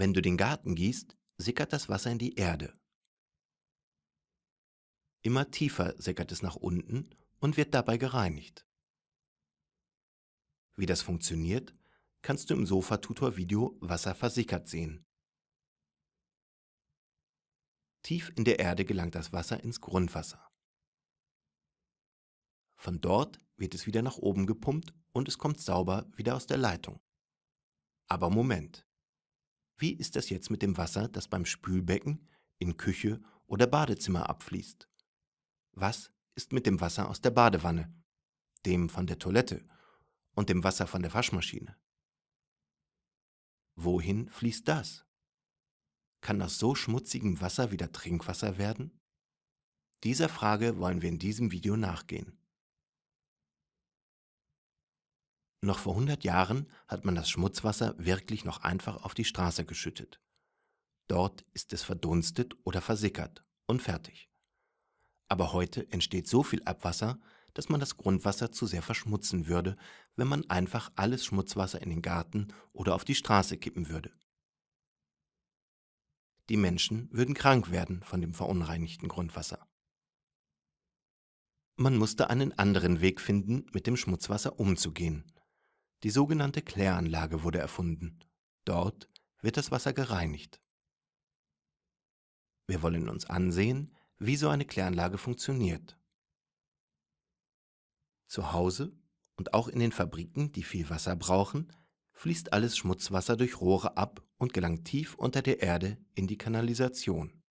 Wenn du den Garten gießt, sickert das Wasser in die Erde. Immer tiefer sickert es nach unten und wird dabei gereinigt. Wie das funktioniert, kannst du im Sofa-Tutor-Video Wasser versickert sehen. Tief in der Erde gelangt das Wasser ins Grundwasser. Von dort wird es wieder nach oben gepumpt und es kommt sauber wieder aus der Leitung. Aber Moment, wie ist das jetzt mit dem Wasser, das beim Spülbecken, in Küche oder Badezimmer abfließt? Was ist mit dem Wasser aus der Badewanne, dem von der Toilette und dem Wasser von der Waschmaschine? Wohin fließt das? Kann aus so schmutzigem Wasser wieder Trinkwasser werden? Dieser Frage wollen wir in diesem Video nachgehen. Noch vor 100 Jahren hat man das Schmutzwasser wirklich noch einfach auf die Straße geschüttet. Dort ist es verdunstet oder versickert und fertig. Aber heute entsteht so viel Abwasser, dass man das Grundwasser zu sehr verschmutzen würde, wenn man einfach alles Schmutzwasser in den Garten oder auf die Straße kippen würde. Die Menschen würden krank werden von dem verunreinigten Grundwasser. Man musste einen anderen Weg finden, mit dem Schmutzwasser umzugehen die sogenannte Kläranlage wurde erfunden. Dort wird das Wasser gereinigt. Wir wollen uns ansehen, wie so eine Kläranlage funktioniert. Zu Hause und auch in den Fabriken, die viel Wasser brauchen, fließt alles Schmutzwasser durch Rohre ab und gelangt tief unter der Erde in die Kanalisation.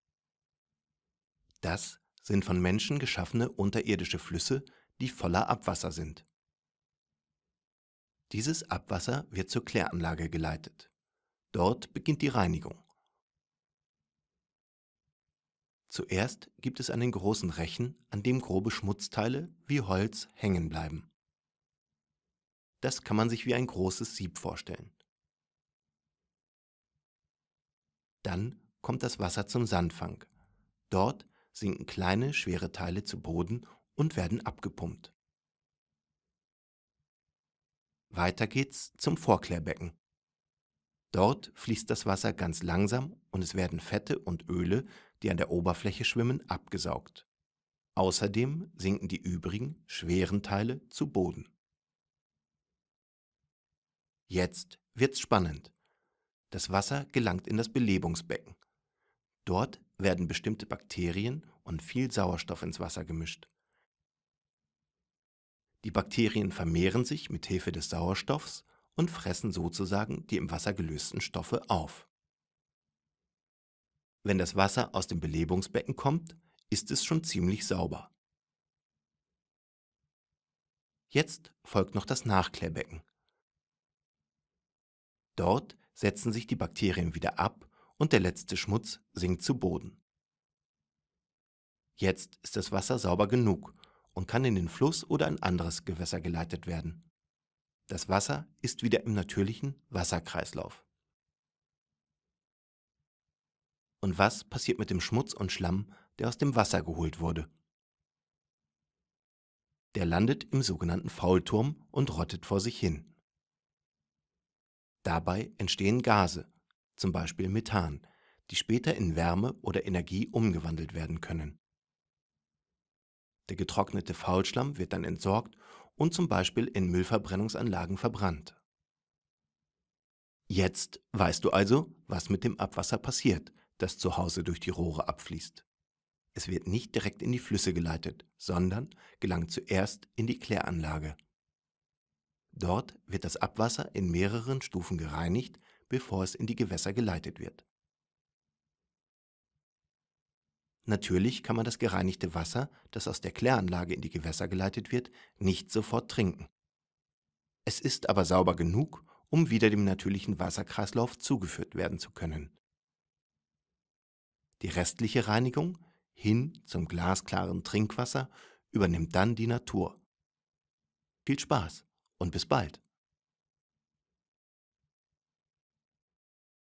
Das sind von Menschen geschaffene unterirdische Flüsse, die voller Abwasser sind. Dieses Abwasser wird zur Kläranlage geleitet. Dort beginnt die Reinigung. Zuerst gibt es einen großen Rechen, an dem grobe Schmutzteile wie Holz hängen bleiben. Das kann man sich wie ein großes Sieb vorstellen. Dann kommt das Wasser zum Sandfang. Dort sinken kleine, schwere Teile zu Boden und werden abgepumpt. Weiter geht's zum Vorklärbecken. Dort fließt das Wasser ganz langsam und es werden Fette und Öle, die an der Oberfläche schwimmen, abgesaugt. Außerdem sinken die übrigen, schweren Teile zu Boden. Jetzt wird's spannend. Das Wasser gelangt in das Belebungsbecken. Dort werden bestimmte Bakterien und viel Sauerstoff ins Wasser gemischt. Die Bakterien vermehren sich mit Hilfe des Sauerstoffs und fressen sozusagen die im Wasser gelösten Stoffe auf. Wenn das Wasser aus dem Belebungsbecken kommt, ist es schon ziemlich sauber. Jetzt folgt noch das Nachklärbecken. Dort setzen sich die Bakterien wieder ab und der letzte Schmutz sinkt zu Boden. Jetzt ist das Wasser sauber genug und kann in den Fluss oder ein anderes Gewässer geleitet werden. Das Wasser ist wieder im natürlichen Wasserkreislauf. Und was passiert mit dem Schmutz und Schlamm, der aus dem Wasser geholt wurde? Der landet im sogenannten Faulturm und rottet vor sich hin. Dabei entstehen Gase, zum Beispiel Methan, die später in Wärme oder Energie umgewandelt werden können. Der getrocknete Faulschlamm wird dann entsorgt und zum Beispiel in Müllverbrennungsanlagen verbrannt. Jetzt weißt du also, was mit dem Abwasser passiert, das zu Hause durch die Rohre abfließt. Es wird nicht direkt in die Flüsse geleitet, sondern gelangt zuerst in die Kläranlage. Dort wird das Abwasser in mehreren Stufen gereinigt, bevor es in die Gewässer geleitet wird. Natürlich kann man das gereinigte Wasser, das aus der Kläranlage in die Gewässer geleitet wird, nicht sofort trinken. Es ist aber sauber genug, um wieder dem natürlichen Wasserkreislauf zugeführt werden zu können. Die restliche Reinigung hin zum glasklaren Trinkwasser übernimmt dann die Natur. Viel Spaß und bis bald!